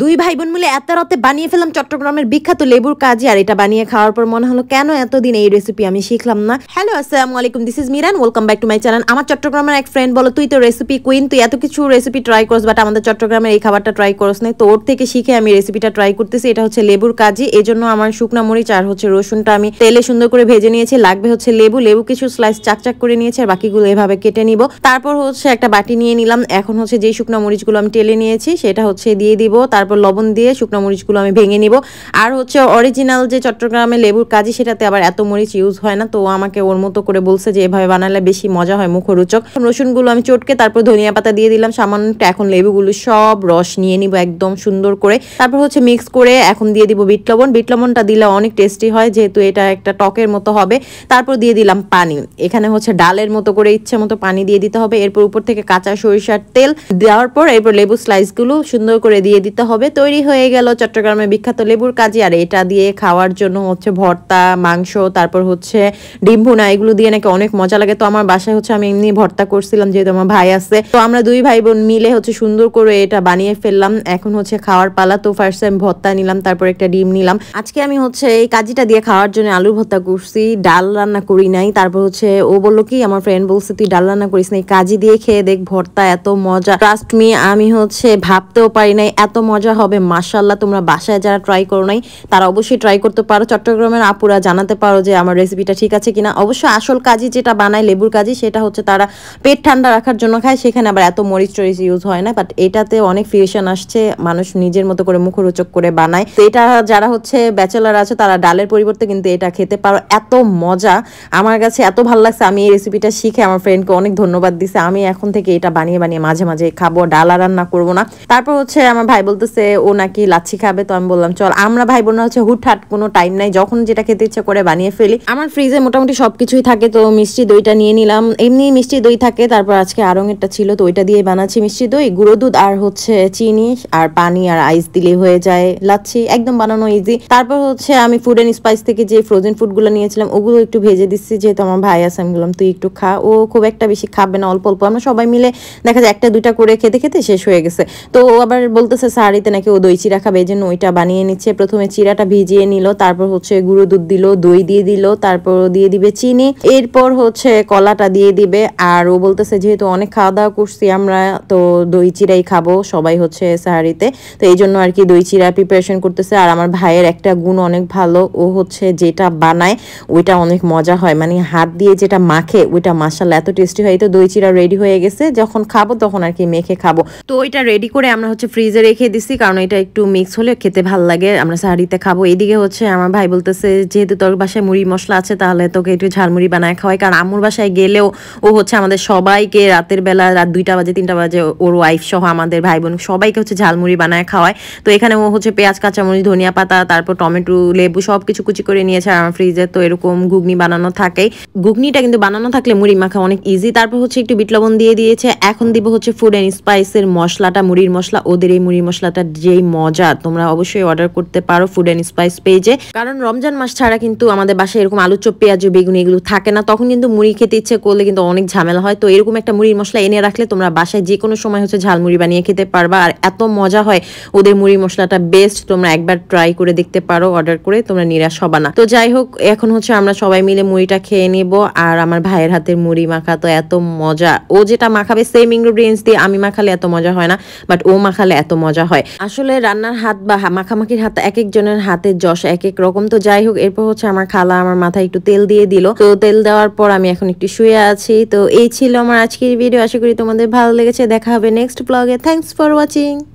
দুই ভাই বোন মিলে এত রাতে বানিয়ে ফেলাম চট্টগ্রামের বিখ্যাত লেবুর কাজে আর এটা বানিয়ে খাওয়ার পর মনে হলো কেন এতদিন এই রেসিপি আমি শিখলাম না হ্যালো আসসালামু আলাইকুম this is Miran welcome back to my channel আমার চট্টগ্রামের এক ফ্রেন্ড বলো তুই তো রেসিপি কুইন তুই এত কিছু রেসিপি ট্রাই করস বাট আমাদের চট্টগ্রামের এই খাবারটা ট্রাই করস না তো ওর থেকে শিখে আমি রেসিপিটা ট্রাই করতেছি এটা হচ্ছে লেবুর কাজে এই জন্য আমার শুকনা মরিচ আর হচ্ছে রসুনটা আমি তেলে সুন্দর করে ভেজে নিয়েছি লাগবে হচ্ছে লেবু লেবু কিছু স্লাইস চাকচাক করে নিয়েছি আর বাকিগুলো এভাবে কেটে নিব তারপর হচ্ছে একটা বাটি নিয়ে নিলাম এখন হচ্ছে যে শুকনা মরিচগুলো আমি টেলে নিয়েছি সেটা হচ্ছে দিয়ে দিব তার তারপর লবণ দিয়ে শুকনো মরিচগুলো আমি ভেঙে নিব আর হচ্ছে অরিজিনাল যে চট্টগ্রামে লেবুর কাজে সেটাতে আবার এত মরিচ ইউজ হয় না তো আমাকে ওর মতো করে বলছে যে এভাবে বানালে বেশি মজা হয় মুখরোচক রসুনগুলো আমি চটকে তারপর ধনিয়া পাতা দিয়ে দিলাম সামান্য এখন লেবুগুলো সব রস নিয়ে নিব একদম সুন্দর করে তারপর হচ্ছে মিক্স করে এখন দিয়ে দিব বিট লবণ বিট লবণটা দিলে অনেক টেস্টি হয় যেহেতু এটা একটা টকের মতো হবে তারপর দিয়ে দিলাম পানি এখানে হচ্ছে ডালের মতো করে ইচ্ছে মতো পানি দিয়ে দিতে হবে এরপর উপর থেকে কাঁচা সরিষার তেল দেওয়ার পর এরপর লেবু স্লাইসগুলো সুন্দর করে দিয়ে দিতে হবে হবে তৈরি হয়ে গেল চট্টগ্রামের বিখ্যাত লেবুর কাজী আর এটা দিয়ে খাওয়ার জন্য হচ্ছে ভর্তা মাংস তারপর হচ্ছে ডিম ভুনা এগুলো দিয়ে নাকি অনেক মজা লাগে তো আমার বাসায় হচ্ছে আমি এমনি ভর্তা করছিলাম যেহেতু আমার ভাই আছে তো আমরা দুই ভাই বোন মিলে হচ্ছে সুন্দর করে এটা বানিয়ে ফেললাম এখন হচ্ছে খাওয়ার পালা তো ফার্স্ট টাইম ভর্তা নিলাম তারপর একটা ডিম নিলাম আজকে আমি হচ্ছে এই কাজিটা দিয়ে খাওয়ার জন্য আলু ভর্তা করছি ডাল রান্না করি নাই তারপর হচ্ছে ও বললো কি আমার ফ্রেন্ড বলছে তুই ডাল রান্না করিস না এই কাজি দিয়ে খেয়ে দেখ ভর্তা এত মজা ট্রাস্ট মি আমি হচ্ছে ভাবতেও পারি নাই এত মজা মজা হবে মাসাল্লাহ তোমরা বাসায় যারা ট্রাই করো নাই তারা অবশ্যই ট্রাই করতে পারো চট্টগ্রামের আপুরা জানাতে পারো যে আমার রেসিপিটা ঠিক আছে কিনা অবশ্যই আসল কাজই যেটা বানায় লেবুর কাজই সেটা হচ্ছে তারা পেট ঠান্ডা রাখার জন্য খায় সেখানে আবার এত মরিচ টরিচ ইউজ হয় না বাট এটাতে অনেক ফিউশন আসছে মানুষ নিজের মতো করে মুখরোচক করে বানায় তো এটা যারা হচ্ছে ব্যাচেলার আছে তারা ডালের পরিবর্তে কিন্তু এটা খেতে পারো এত মজা আমার কাছে এত ভালো লাগছে আমি এই রেসিপিটা শিখে আমার ফ্রেন্ডকে অনেক ধন্যবাদ দিছে আমি এখন থেকে এটা বানিয়ে বানিয়ে মাঝে মাঝে খাবো ডালা রান্না করবো না তারপর হচ্ছে আমার ভাই বলতে বলতেছে ও নাকি লাচ্ছি খাবে তো আমি বললাম চল আমরা ভাই বোনরা হচ্ছে হুটহাট কোনো টাইম নাই যখন যেটা খেতে ইচ্ছা করে বানিয়ে ফেলি আমার ফ্রিজে মোটামুটি সবকিছুই থাকে তো মিষ্টি দইটা নিয়ে নিলাম এমনি মিষ্টি দই থাকে তারপর আজকে আরং আরঙেরটা ছিল তো ওইটা দিয়ে বানাচ্ছি মিষ্টি দই গুঁড়ো দুধ আর হচ্ছে চিনি আর পানি আর আইস দিলে হয়ে যায় লাচ্ছি একদম বানানো ইজি তারপর হচ্ছে আমি ফুড অ্যান্ড স্পাইস থেকে যে ফ্রোজেন ফুডগুলো নিয়েছিলাম ওগুলো একটু ভেজে দিচ্ছি যেহেতু আমার ভাই আছে আমি বললাম তুই একটু খা ও খুব একটা বেশি খাবে না অল্প অল্প আমরা সবাই মিলে দেখা যায় একটা দুইটা করে খেতে খেতে শেষ হয়ে গেছে তো ও আবার বলতেছে স্যার বাড়িতে নাকি ও দই চিরা খাবে এই জন্য ওইটা বানিয়ে নিচ্ছে প্রথমে চিরাটা ভিজিয়ে নিল তারপর হচ্ছে গুঁড়ো দুধ দিল দই দিয়ে দিল তারপর দিয়ে দিবে চিনি এরপর হচ্ছে কলাটা দিয়ে দিবে আর ও বলতেছে যেহেতু অনেক খাওয়া দাওয়া করছি আমরা তো দই চিরাই খাবো সবাই হচ্ছে সাহারিতে তো এই জন্য আর কি দই চিরা প্রিপারেশন করতেছে আর আমার ভাইয়ের একটা গুণ অনেক ভালো ও হচ্ছে যেটা বানায় ওইটা অনেক মজা হয় মানে হাত দিয়ে যেটা মাখে ওইটা মাসাল এত টেস্টি হয় তো দই চিরা রেডি হয়ে গেছে যখন খাবো তখন আর কি মেখে খাবো তো ওইটা রেডি করে আমরা হচ্ছে ফ্রিজে রেখে দিচ্ছি দিছি কারণ এটা একটু মিক্স হলে খেতে ভাল লাগে আমরা সাহারিতে খাবো এদিকে হচ্ছে আমার ভাই বলতেছে যেহেতু তোর বাসায় মুড়ি মশলা আছে তাহলে তোকে একটু ঝালমুড়ি বানায় খাওয়াই কারণ আমুর বাসায় গেলেও ও হচ্ছে আমাদের সবাইকে রাতের বেলা রাত দুইটা বাজে তিনটা বাজে ওর ওয়াইফ সহ আমাদের ভাই বোন সবাইকে হচ্ছে ঝালমুড়ি বানায় খাওয়ায় তো এখানে ও হচ্ছে পেঁয়াজ কাঁচামরিচ ধনিয়া পাতা তারপর টমেটো লেবু সব কিছু কুচি করে নিয়েছে আর আমার ফ্রিজে তো এরকম ঘুগনি বানানো থাকে ঘুগনিটা কিন্তু বানানো থাকলে মুড়ি মাখা অনেক ইজি তারপর হচ্ছে একটু বিট লবণ দিয়ে দিয়েছে এখন দিব হচ্ছে ফুড অ্যান্ড স্পাইসের মশলাটা মুড়ির মশলা ওদের এই মুড়ির মশলা মজাটা যেই মজা তোমরা অবশ্যই অর্ডার করতে পারো ফুড অ্যান্ড স্পাইস পেজে কারণ রমজান মাস ছাড়া কিন্তু আমাদের বাসায় এরকম আলু চপ পেঁয়াজ বেগুন এগুলো থাকে না তখন কিন্তু মুড়ি খেতে ইচ্ছে করলে কিন্তু অনেক ঝামেলা হয় তো এরকম একটা মুড়ির মশলা এনে রাখলে তোমরা বাসায় যে কোনো সময় হচ্ছে ঝালমুড়ি বানিয়ে খেতে পারবা আর এত মজা হয় ওদের মুড়ি মশলাটা বেস্ট তোমরা একবার ট্রাই করে দেখতে পারো অর্ডার করে তোমরা নিরাশ হবা না তো যাই হোক এখন হচ্ছে আমরা সবাই মিলে মুড়িটা খেয়ে নেবো আর আমার ভাইয়ের হাতের মুড়ি মাখা তো এত মজা ও যেটা মাখাবে সেম ইনগ্রিডিয়েন্টস দিয়ে আমি মাখালে এত মজা হয় না বাট ও মাখালে এত মজা হয় হয় আসলে রান্নার হাত বা মাখামাখির হাত এক একজনের হাতে যশ এক এক রকম তো যাই হোক এরপর হচ্ছে আমার খালা আমার মাথায় একটু তেল দিয়ে দিল তো তেল দেওয়ার পর আমি এখন একটু শুয়ে আছি তো এই ছিল আমার আজকের ভিডিও আশা করি তোমাদের ভালো লেগেছে দেখা হবে নেক্সট ব্লগে থ্যাংকস ফর ওয়াচিং